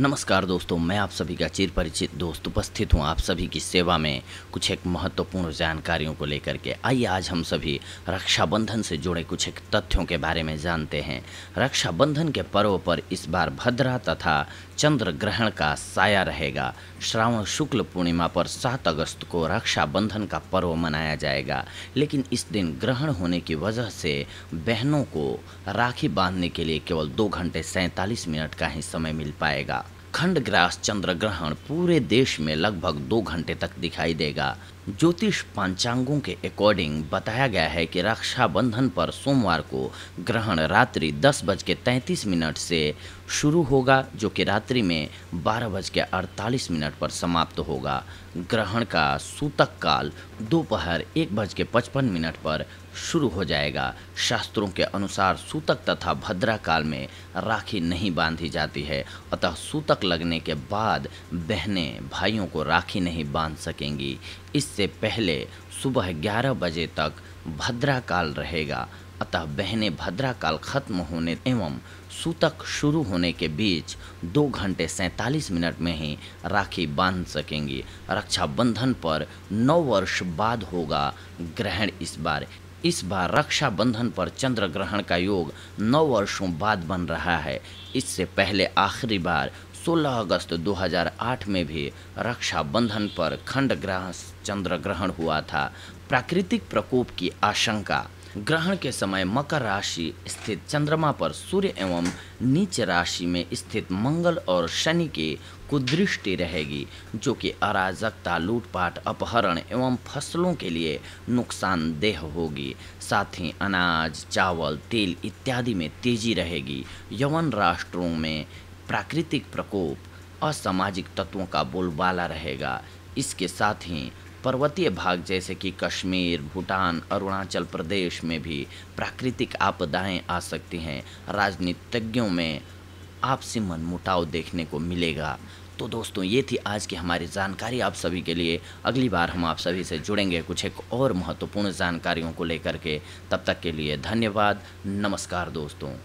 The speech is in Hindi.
नमस्कार दोस्तों मैं आप सभी का चिर परिचित दोस्त उपस्थित हूँ आप सभी की सेवा में कुछ एक महत्वपूर्ण जानकारियों को लेकर के आइए आज हम सभी रक्षाबंधन से जुड़े कुछ एक तथ्यों के बारे में जानते हैं रक्षाबंधन के पर्व पर इस बार भद्रा तथा चंद्र ग्रहण का साया रहेगा श्रावण शुक्ल पूर्णिमा पर सात अगस्त को रक्षाबंधन का पर्व मनाया जाएगा लेकिन इस दिन ग्रहण होने की वजह से बहनों को राखी बांधने के लिए केवल दो घंटे सैंतालीस मिनट का ही समय मिल पाएगा खंडग्रास चंद्र ग्रहण पूरे देश में लगभग दो घंटे तक दिखाई देगा ज्योतिष पंचांगों के अकॉर्डिंग बताया गया है कि रक्षाबंधन पर सोमवार को ग्रहण रात्रि दस बज के मिनट से शुरू होगा जो कि रात्रि में बारह बज के अड़तालीस मिनट पर समाप्त होगा ग्रहण का सूतक काल दोपहर एक बज के पचपन मिनट पर शुरू हो जाएगा शास्त्रों के अनुसार सूतक तथा भद्रा काल में राखी नहीं बांधी जाती है अतः सूतक लगने के बाद बहनें भाइयों को राखी नहीं बांध सकेंगी इस इससे पहले सुबह 11 बजे तक भद्रा काल रहेगा अतः बहने भद्रा काल खत्म होने एवं सूतक शुरू होने के बीच दो घंटे सैंतालीस मिनट में ही राखी बांध सकेंगी रक्षाबंधन पर नौ वर्ष बाद होगा ग्रहण इस बार इस बार रक्षाबंधन पर चंद्र ग्रहण का योग नौ वर्षों बाद बन रहा है इससे पहले आखिरी बार 16 अगस्त 2008 में भी रक्षाबंधन पर खंड ग्रह चंद्र ग्रहण हुआ था प्राकृतिक प्रकोप की आशंका ग्रहण के समय मकर राशि स्थित चंद्रमा पर सूर्य एवं नीच राशि में स्थित मंगल और शनि के कुदृष्टि रहेगी जो कि अराजकता लूटपाट अपहरण एवं फसलों के लिए नुकसानदेह होगी साथ ही अनाज चावल तेल इत्यादि में तेजी रहेगी यवन राष्ट्रों में प्राकृतिक प्रकोप असामाजिक तत्वों का बोलबाला रहेगा इसके साथ ही पर्वतीय भाग जैसे कि कश्मीर भूटान अरुणाचल प्रदेश में भी प्राकृतिक आपदाएं आ सकती हैं राजनीतिज्ञों में आपसी मनमुटाव देखने को मिलेगा तो दोस्तों ये थी आज की हमारी जानकारी आप सभी के लिए अगली बार हम आप सभी से जुड़ेंगे कुछ एक और महत्वपूर्ण जानकारियों को लेकर के तब तक के लिए धन्यवाद नमस्कार दोस्तों